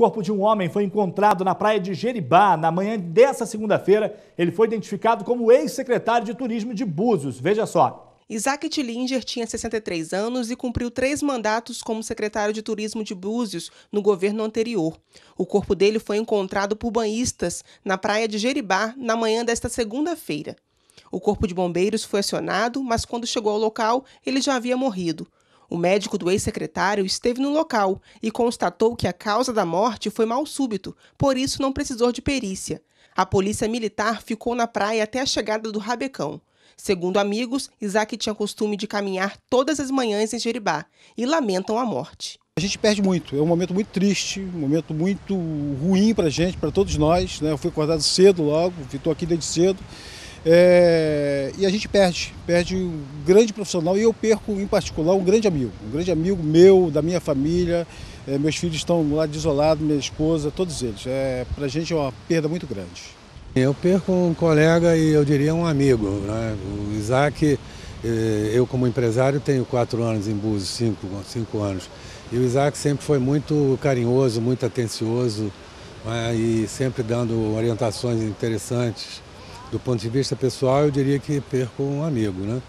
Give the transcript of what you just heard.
corpo de um homem foi encontrado na praia de Jeribá. Na manhã dessa segunda-feira, ele foi identificado como ex-secretário de Turismo de Búzios. Veja só. Isaac Tillinger tinha 63 anos e cumpriu três mandatos como secretário de Turismo de Búzios no governo anterior. O corpo dele foi encontrado por banhistas na praia de Jeribá na manhã desta segunda-feira. O corpo de bombeiros foi acionado, mas quando chegou ao local, ele já havia morrido. O médico do ex-secretário esteve no local e constatou que a causa da morte foi mal súbito, por isso não precisou de perícia. A polícia militar ficou na praia até a chegada do Rabecão. Segundo amigos, Isaac tinha costume de caminhar todas as manhãs em Jeribá e lamentam a morte. A gente perde muito, é um momento muito triste, um momento muito ruim para a gente, para todos nós. Né? Eu fui acordado cedo logo, estou aqui desde cedo. É, e a gente perde, perde um grande profissional e eu perco em particular um grande amigo, um grande amigo meu, da minha família, é, meus filhos estão lá isolados minha esposa, todos eles. É, Para a gente é uma perda muito grande. Eu perco um colega e eu diria um amigo. Né? O Isaac, é, eu como empresário tenho quatro anos em Búzios, cinco, cinco anos. E o Isaac sempre foi muito carinhoso, muito atencioso né? e sempre dando orientações interessantes do ponto de vista pessoal, eu diria que perco um amigo, né?